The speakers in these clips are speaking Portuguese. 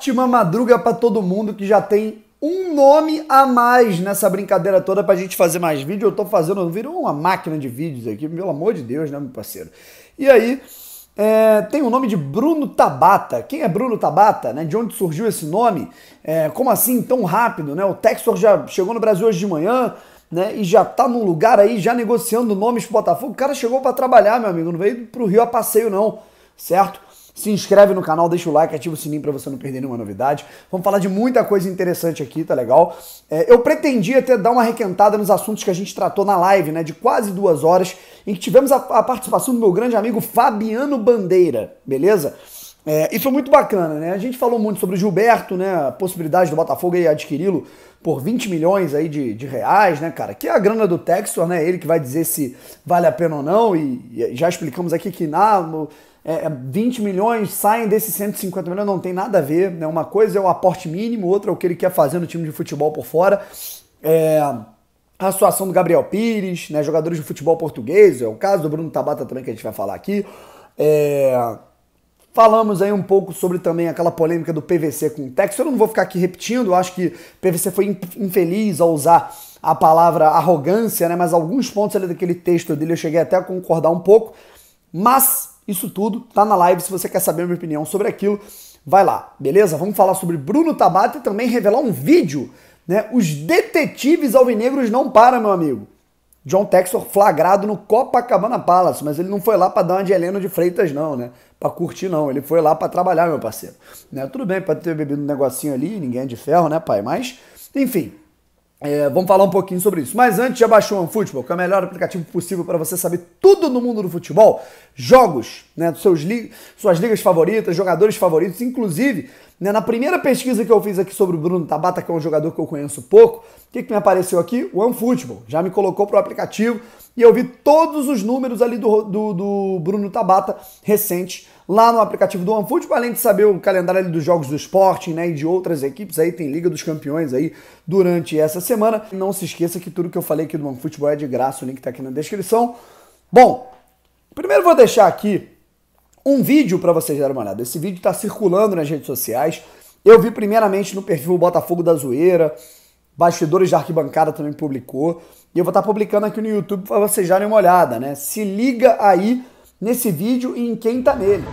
ótima madruga para todo mundo que já tem um nome a mais nessa brincadeira toda pra gente fazer mais vídeo. Eu tô fazendo, virou uma máquina de vídeos aqui, pelo amor de Deus, né, meu parceiro? E aí, é, tem o nome de Bruno Tabata. Quem é Bruno Tabata? Né? De onde surgiu esse nome? É, como assim tão rápido? Né? O Textor já chegou no Brasil hoje de manhã né? e já tá num lugar aí, já negociando nomes pro Botafogo. O cara chegou para trabalhar, meu amigo, não veio pro Rio a passeio, não, certo? Se inscreve no canal, deixa o like, ativa o sininho para você não perder nenhuma novidade. Vamos falar de muita coisa interessante aqui, tá legal? É, eu pretendia até dar uma requentada nos assuntos que a gente tratou na live, né? De quase duas horas, em que tivemos a, a participação do meu grande amigo Fabiano Bandeira, beleza? É, e foi muito bacana, né? A gente falou muito sobre o Gilberto, né? A possibilidade do Botafogo adquiri-lo por 20 milhões aí de, de, reais, né, cara? Que é a grana do Textor, né? Ele que vai dizer se vale a pena ou não. E, e já explicamos aqui que na, no, é, 20 é, milhões saem desses 150 milhões, não tem nada a ver, né? Uma coisa é o aporte mínimo, outra é o que ele quer fazer no time de futebol por fora. É, a situação do Gabriel Pires, né? Jogadores de futebol português, é o caso do Bruno Tabata também que a gente vai falar aqui. É Falamos aí um pouco sobre também aquela polêmica do PVC com o Tex. Eu não vou ficar aqui repetindo, acho que PVC foi infeliz ao usar a palavra arrogância, né? Mas alguns pontos ali daquele texto dele eu cheguei até a concordar um pouco. Mas isso tudo tá na live, se você quer saber a minha opinião sobre aquilo, vai lá, beleza? Vamos falar sobre Bruno Tabata e também revelar um vídeo, né? Os detetives alvinegros não param, meu amigo. John Textor flagrado no Copacabana Palace, mas ele não foi lá para dar uma de Heleno de Freitas não, né? Para curtir não, ele foi lá para trabalhar, meu parceiro. Né? Tudo bem para ter bebido um negocinho ali, ninguém é de ferro, né, pai? Mas, enfim, é, vamos falar um pouquinho sobre isso. Mas antes, já baixou o OneFootball, que é o melhor aplicativo possível para você saber tudo no mundo do futebol. Jogos, né, seus li suas ligas favoritas, jogadores favoritos. Inclusive, né, na primeira pesquisa que eu fiz aqui sobre o Bruno Tabata, que é um jogador que eu conheço pouco, o que, que me apareceu aqui? O OneFootball. Já me colocou para o aplicativo e eu vi todos os números ali do, do, do Bruno Tabata recente lá no aplicativo do OneFootball, além de saber o calendário dos jogos do Sporting né, e de outras equipes, aí tem Liga dos Campeões aí durante essa semana. Não se esqueça que tudo que eu falei aqui do OneFootball é de graça, o link está aqui na descrição. Bom, primeiro vou deixar aqui um vídeo para vocês darem uma olhada. Esse vídeo está circulando nas redes sociais. Eu vi primeiramente no perfil Botafogo da Zoeira, Bastidores da Arquibancada também publicou. E eu vou estar tá publicando aqui no YouTube para vocês darem uma olhada, né? Se liga aí nesse vídeo e em quem está nele.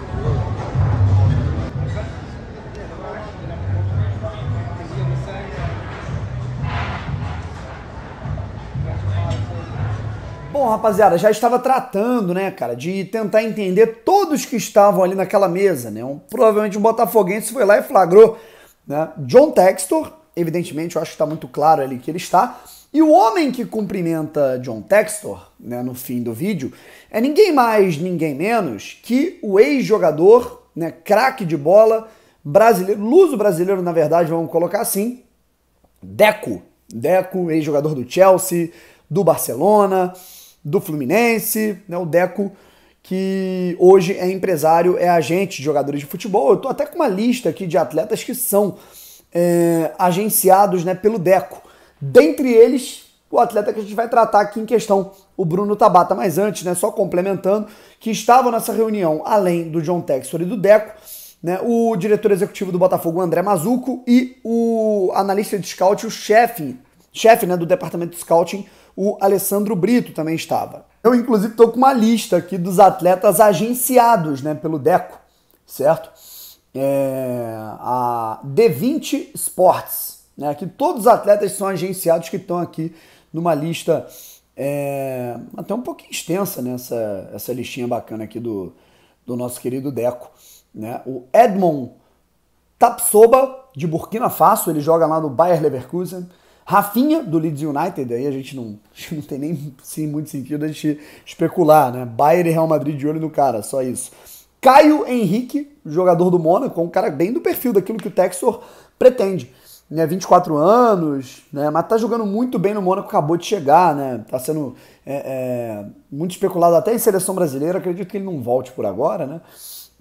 Bom, rapaziada, já estava tratando, né, cara, de tentar entender todos que estavam ali naquela mesa, né? Um, provavelmente um botafoguense foi lá e flagrou, né? John Textor, evidentemente, eu acho que está muito claro ali que ele está, e o homem que cumprimenta John Textor né, no fim do vídeo é ninguém mais, ninguém menos que o ex-jogador, né, craque de bola, brasileiro, luso brasileiro, na verdade, vamos colocar assim, Deco. Deco, ex-jogador do Chelsea, do Barcelona, do Fluminense, né, o Deco que hoje é empresário, é agente de jogadores de futebol. Eu tô até com uma lista aqui de atletas que são é, agenciados né, pelo Deco. Dentre eles, o atleta que a gente vai tratar aqui em questão, o Bruno Tabata. Mas antes, né, só complementando, que estavam nessa reunião, além do John Texor e do Deco, né, o diretor executivo do Botafogo, André Mazuco, e o analista de scout, o chefe, chefe né, do departamento de scouting, o Alessandro Brito também estava. Eu, inclusive, estou com uma lista aqui dos atletas agenciados né, pelo Deco, certo? É, a D20 Sports, né? Aqui todos os atletas são agenciados que estão aqui numa lista é, até um pouquinho extensa, né? Essa, listinha bacana aqui do, do nosso querido Deco. Né? O Edmond Tapsoba, de Burkina Faso, ele joga lá no Bayer Leverkusen. Rafinha, do Leeds United, aí a gente não, não tem nem sim, muito sentido a gente especular, né? Bayern e Real Madrid de olho no cara, só isso. Caio Henrique, jogador do Mônaco, um cara bem do perfil daquilo que o Texor pretende né, 24 anos, né, mas tá jogando muito bem no Mônaco, acabou de chegar, né, tá sendo é, é, muito especulado até em seleção brasileira, acredito que ele não volte por agora, né.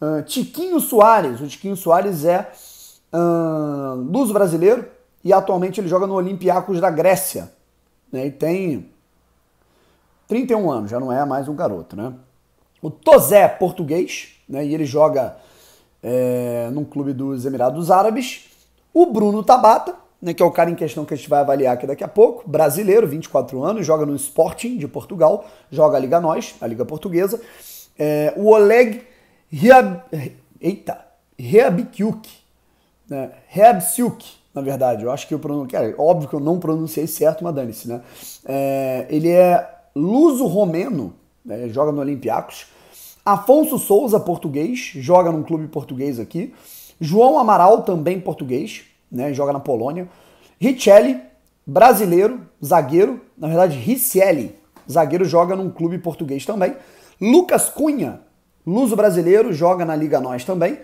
Uh, Tiquinho Soares, o Tiquinho Soares é uh, luso brasileiro e atualmente ele joga no Olympiacos da Grécia, né, e tem 31 anos, já não é mais um garoto, né. O Tozé, é português, né, e ele joga é, num clube dos Emirados Árabes, o Bruno Tabata, né, que é o cara em questão que a gente vai avaliar aqui daqui a pouco, brasileiro, 24 anos, joga no Sporting de Portugal, joga a Liga Nós, a Liga Portuguesa. É, o Oleg Riab... Eita, né? Reabsiuk, na verdade, eu acho que eu pronunciei, é, óbvio que eu não pronunciei certo, mas dane-se, né? É, ele é luso-romeno, né? joga no Olympiacos. Afonso Souza, português, joga num clube português aqui. João Amaral, também português, né? Joga na Polônia. Richelli, brasileiro, zagueiro. Na verdade, Ricelli, zagueiro, joga num clube português também. Lucas Cunha, luso brasileiro, joga na Liga Nós também.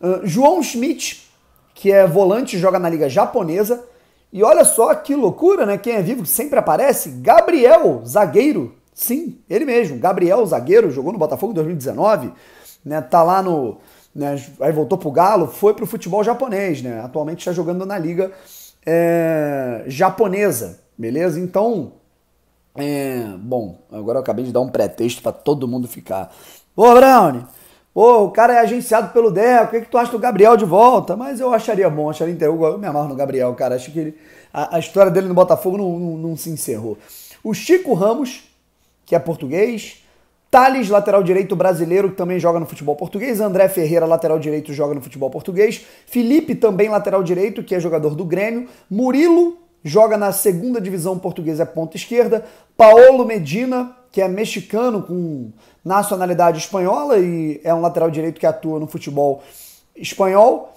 Uh, João Schmidt, que é volante, joga na Liga Japonesa. E olha só que loucura, né? Quem é vivo sempre aparece. Gabriel, zagueiro. Sim, ele mesmo. Gabriel, zagueiro, jogou no Botafogo em 2019. Né? Tá lá no, né? Aí voltou pro Galo, foi pro futebol japonês, né? Atualmente está jogando na liga é, japonesa, beleza? Então, é, bom, agora eu acabei de dar um pretexto para todo mundo ficar. Ô, Brown, pô, o cara é agenciado pelo Deco, o que, é que tu acha do Gabriel de volta? Mas eu acharia bom, acharia interrogo, eu me amarro no Gabriel, cara. Acho que ele, a, a história dele no Botafogo não, não, não se encerrou. O Chico Ramos, que é português, Thales, lateral direito brasileiro, que também joga no futebol português. André Ferreira, lateral direito, joga no futebol português. Felipe, também lateral direito, que é jogador do Grêmio. Murilo, joga na segunda divisão portuguesa, é ponta esquerda. Paulo Medina, que é mexicano com nacionalidade espanhola e é um lateral direito que atua no futebol espanhol.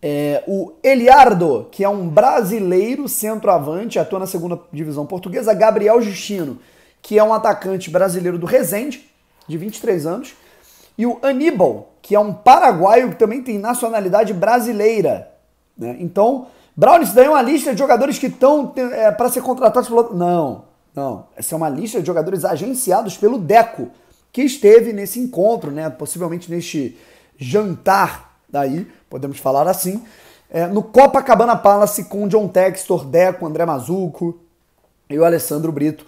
É, o Eliardo, que é um brasileiro centroavante, atua na segunda divisão portuguesa. Gabriel Justino, que é um atacante brasileiro do Resende, de 23 anos, e o Aníbal, que é um paraguaio que também tem nacionalidade brasileira. Né? Então, Brown, isso daí é uma lista de jogadores que estão é, para ser contratados pelo. Não, não. Essa é uma lista de jogadores agenciados pelo DECO, que esteve nesse encontro, né? possivelmente neste jantar, daí, podemos falar assim, é, no Copacabana Palace com John Textor, Deco, André Mazuco e o Alessandro Brito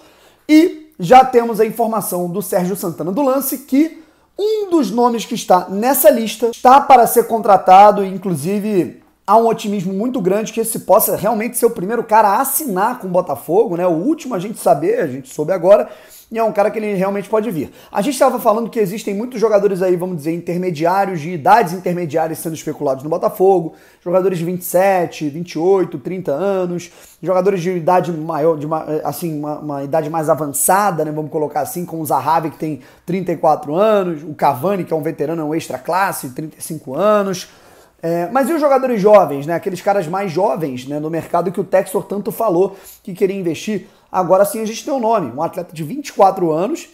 e já temos a informação do Sérgio Santana do lance que um dos nomes que está nessa lista está para ser contratado, inclusive há um otimismo muito grande que esse possa realmente ser o primeiro cara a assinar com o Botafogo, né? O último a gente saber, a gente soube agora, e é um cara que ele realmente pode vir. A gente estava falando que existem muitos jogadores aí, vamos dizer, intermediários, de idades intermediárias sendo especulados no Botafogo, jogadores de 27, 28, 30 anos, jogadores de idade maior, de uma, eh, assim, uma, uma, idade mais avançada, né? Vamos colocar assim, com o Zahavi que tem 34 anos, o Cavani, que é um veterano, é um extra classe, 35 anos. É, mas e os jogadores jovens, né? Aqueles caras mais jovens né? no mercado que o Textor tanto falou que queria investir. Agora sim a gente tem um nome. Um atleta de 24 anos,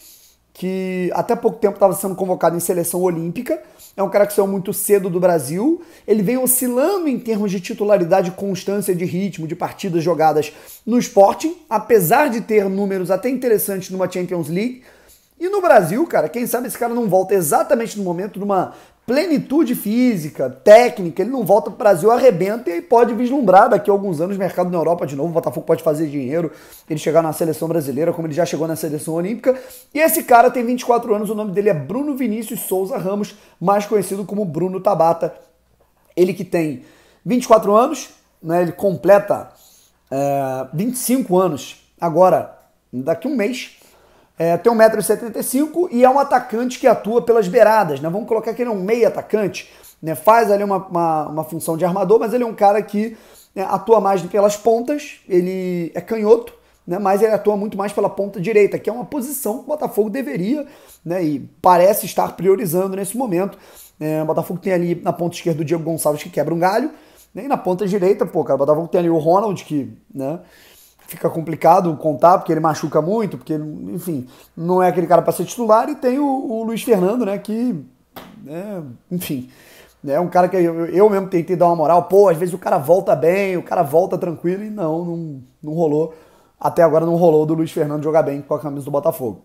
que até pouco tempo estava sendo convocado em seleção olímpica. É um cara que saiu muito cedo do Brasil. Ele vem oscilando em termos de titularidade, constância de ritmo, de partidas jogadas no Sporting, apesar de ter números até interessantes numa Champions League. E no Brasil, cara, quem sabe esse cara não volta exatamente no momento de uma plenitude física, técnica, ele não volta para o Brasil, arrebenta e pode vislumbrar daqui a alguns anos mercado na Europa de novo, o Botafogo pode fazer dinheiro, ele chegar na seleção brasileira, como ele já chegou na seleção olímpica. E esse cara tem 24 anos, o nome dele é Bruno Vinícius Souza Ramos, mais conhecido como Bruno Tabata. Ele que tem 24 anos, né, ele completa é, eh, 25 anos agora, daqui a um mês, é, tem 1,75m e é um atacante que atua pelas beiradas. Né? Vamos colocar que ele é um meio atacante, né? faz ali uma, uma, uma, função de armador, mas ele é um cara que né, atua mais pelas pontas, ele é canhoto, né? mas ele atua muito mais pela ponta direita, que é uma posição que o Botafogo deveria né? e parece estar priorizando nesse momento. É, o Botafogo tem ali na ponta esquerda o Diego Gonçalves que quebra um galho, né? e na ponta direita, pô, cara, o Botafogo tem ali o Ronald que. Né? fica complicado contar, porque ele machuca muito, porque, enfim, não é aquele cara para ser titular. E tem o, o Luiz Fernando, né, que, né, enfim, é um cara que eu, eu mesmo tentei dar uma moral. Pô, às vezes o cara volta bem, o cara volta tranquilo, e não, não, não rolou. Até agora não rolou do Luiz Fernando jogar bem com a camisa do Botafogo.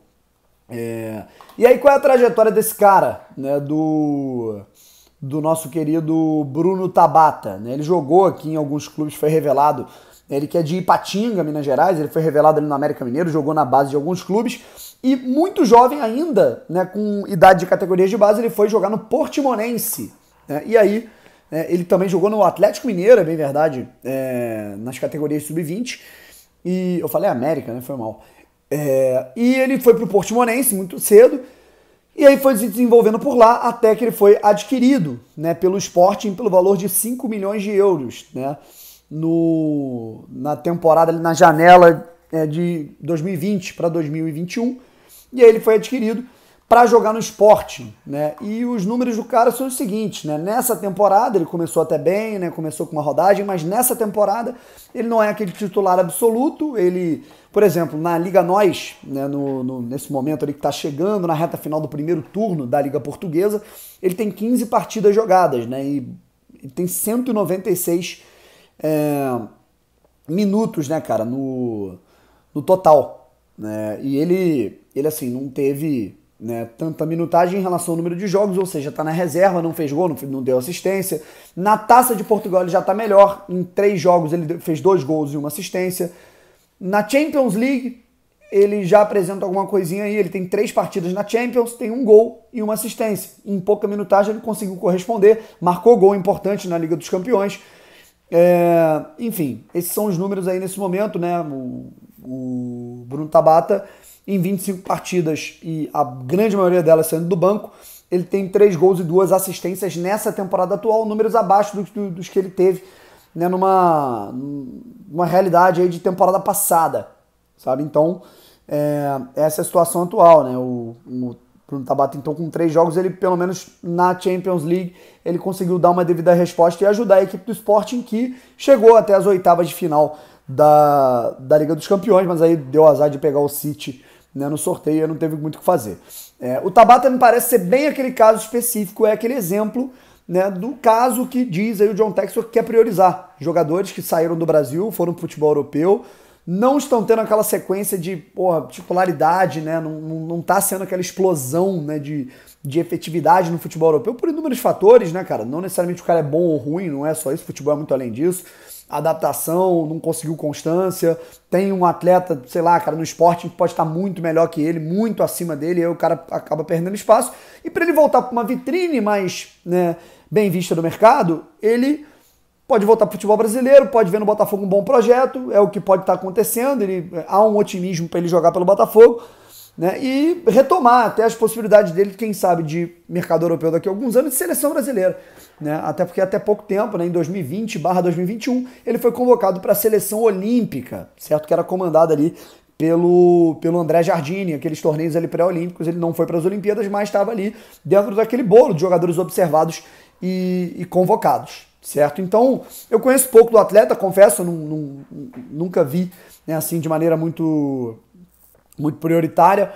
É... E aí, qual é a trajetória desse cara, né, do do nosso querido Bruno Tabata. Né? Ele jogou aqui em alguns clubes, foi revelado ele que é de Ipatinga, Minas Gerais, ele foi revelado ali no América Mineiro, jogou na base de alguns clubes. E muito jovem ainda, né, com idade de categorias de base, ele foi jogar no Portimonense. Né? E aí, né, ele também jogou no Atlético Mineiro, é bem verdade, é, nas categorias sub-20. E eu falei América, né? Foi mal. É, e ele foi pro Portimonense muito cedo. E aí foi se desenvolvendo por lá até que ele foi adquirido né, pelo Sporting pelo valor de 5 milhões de euros. Né? no, na temporada, na janela é, de 2020 para 2021. E aí ele foi adquirido para jogar no esporte. Né? E os números do cara são os seguintes: né? nessa temporada ele começou até bem, né? começou com uma rodagem, mas nessa temporada ele não é aquele titular absoluto. Ele, por exemplo, na Liga Nós, né? No, no, nesse momento ali que está chegando, na reta final do primeiro turno da Liga Portuguesa, ele tem 15 partidas jogadas né? e, e tem 196 é, minutos, né, cara, no, no total. Né? E ele, ele, assim, não teve né, tanta minutagem em relação ao número de jogos, ou seja, está na reserva, não fez gol, não, não, deu assistência. Na taça de Portugal ele já está melhor, em três jogos ele fez dois gols e uma assistência. Na Champions League ele já apresenta alguma coisinha aí, ele tem três partidas na Champions, tem um gol e uma assistência. Em pouca minutagem ele conseguiu corresponder, marcou gol importante na Liga dos Campeões. É, enfim, esses são os números aí nesse momento, né? O, o Bruno Tabata, em 25 partidas e a grande maioria delas sendo do banco, ele tem três gols e duas assistências nessa temporada atual, números abaixo do, do, dos que ele teve né, numa, numa realidade aí de temporada passada, sabe? Então, é, essa é a situação atual, né? O, o Bruno Tabata, então, com três jogos, ele, pelo menos na Champions League, ele conseguiu dar uma devida resposta e ajudar a equipe do Sporting, que chegou até as oitavas de final da, da Liga dos Campeões, mas aí deu azar de pegar o City né, no sorteio e não teve muito o que fazer. É, o Tabata me parece ser bem aquele caso específico, é aquele exemplo né, do caso que diz aí o John Texel que quer priorizar jogadores que saíram do Brasil, foram para o futebol europeu, não estão tendo aquela sequência de porra, titularidade, né? Não, não, não tá sendo aquela explosão né, de, de efetividade no futebol europeu por inúmeros fatores, né, cara? Não necessariamente o cara é bom ou ruim, não é só isso, o futebol é muito além disso. Adaptação, não conseguiu constância. Tem um atleta, sei lá, cara, no esporte que pode estar muito melhor que ele, muito acima dele, e aí o cara acaba perdendo espaço. E para ele voltar para uma vitrine mais né, bem vista do mercado, ele Pode voltar para o futebol brasileiro, pode ver no Botafogo um bom projeto, é o que pode estar tá acontecendo, ele, há um otimismo para ele jogar pelo Botafogo, né? E retomar até as possibilidades dele, quem sabe, de mercado europeu daqui a alguns anos, de seleção brasileira. Né? Até porque até pouco tempo, né, em 2020 barra 2021, ele foi convocado para a seleção olímpica, certo? Que era comandada ali pelo, pelo André Jardini, aqueles torneios ali pré-olímpicos, ele não foi para as Olimpíadas, mas estava ali dentro daquele bolo de jogadores observados e, e convocados, certo? Então, eu conheço pouco do atleta, confesso, não, não, nunca vi né, assim de maneira muito, muito prioritária,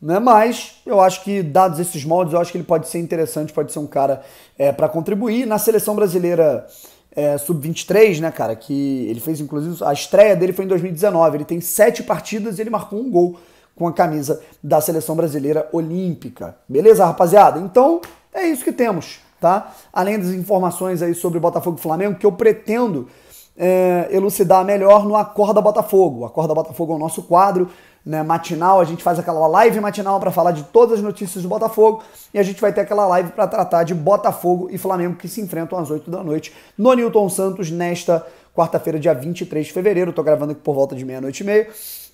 né? Mas eu acho que, dados esses moldes, eu acho que ele pode ser interessante, pode ser um cara é, para contribuir. Na seleção brasileira é, sub-23, né, cara, que ele fez inclusive a estreia dele foi em 2019. Ele tem sete partidas e ele marcou um gol com a camisa da seleção brasileira olímpica. Beleza, rapaziada? Então é isso que temos tá? Além das informações aí sobre Botafogo e Flamengo, que eu pretendo é, elucidar melhor no Acorda Botafogo. O Acorda Botafogo é o nosso quadro né, matinal, a gente faz aquela live matinal para falar de todas as notícias do Botafogo e a gente vai ter aquela live para tratar de Botafogo e Flamengo que se enfrentam às 8 da noite no Newton Santos nesta quarta-feira, dia 23 de fevereiro. Estou gravando aqui por volta de meia-noite e meia.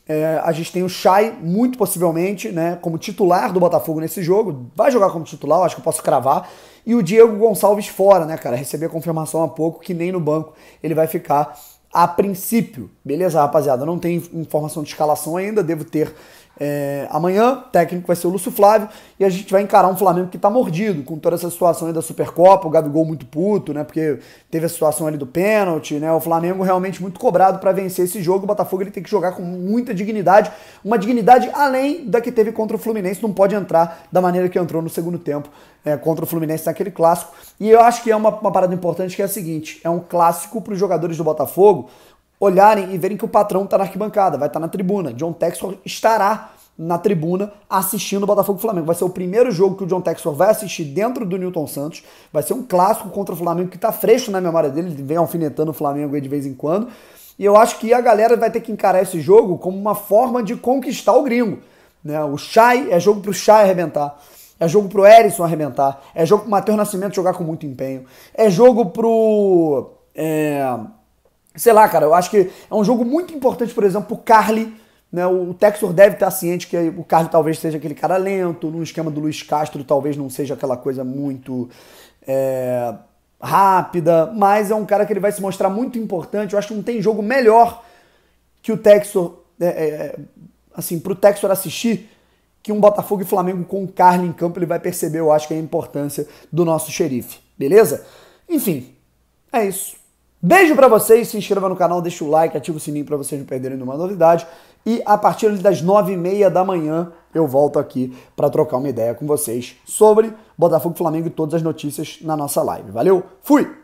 É, a gente tem o Chay, muito possivelmente, né, como titular do Botafogo nesse jogo. Vai jogar como titular, acho que eu posso cravar. E o Diego Gonçalves fora, né, cara? Recebi a confirmação há pouco que nem no banco ele vai ficar a princípio. Beleza, rapaziada? Não tem informação de escalação ainda, devo ter é, amanhã. técnico vai ser o Lúcio Flávio. E a gente vai encarar um Flamengo que está mordido, com toda essa situação aí da Supercopa, o Gabigol muito puto, né? Porque teve a situação ali do pênalti, né? O Flamengo realmente muito cobrado para vencer esse jogo. O Botafogo ele tem que jogar com muita dignidade, uma dignidade além da que teve contra o Fluminense. Não pode entrar da maneira que entrou no segundo tempo é, contra o Fluminense naquele clássico. E eu acho que é uma, uma parada importante que é a seguinte: é um clássico para os jogadores do Botafogo olharem e verem que o patrão está na arquibancada, vai estar tá na tribuna. John Texor estará na tribuna assistindo o Botafogo Flamengo. Vai ser o primeiro jogo que o John Texor vai assistir dentro do Newton Santos. Vai ser um clássico contra o Flamengo que está fresco na memória dele, ele vem alfinetando o Flamengo de vez em quando. E eu acho que a galera vai ter que encarar esse jogo como uma forma de conquistar o gringo. Né? O Chay é jogo para o Chay arrebentar. É jogo para o Erisson arrebentar. É jogo para o Matheus Nascimento jogar com muito empenho. É jogo para É Sei lá, cara, eu acho que é um jogo muito importante, por exemplo, pro Carly. Né? O Texor deve estar ciente que o Carly talvez seja aquele cara lento, no esquema do Luiz Castro talvez não seja aquela coisa muito é, rápida, mas é um cara que ele vai se mostrar muito importante. Eu acho que não tem jogo melhor que o Texor, é, é, é assim, pro Texor assistir que um Botafogo e Flamengo com o Carly em campo, ele vai perceber, eu acho, que é a importância do nosso xerife, beleza? Enfim, é isso. Beijo para vocês, se inscreva no canal, deixa o like, ativa o sininho para vocês não perderem nenhuma novidade. E a partir das nove e meia da manhã eu volto aqui para trocar uma ideia com vocês sobre Botafogo Flamengo e todas as notícias na nossa live. Valeu, fui!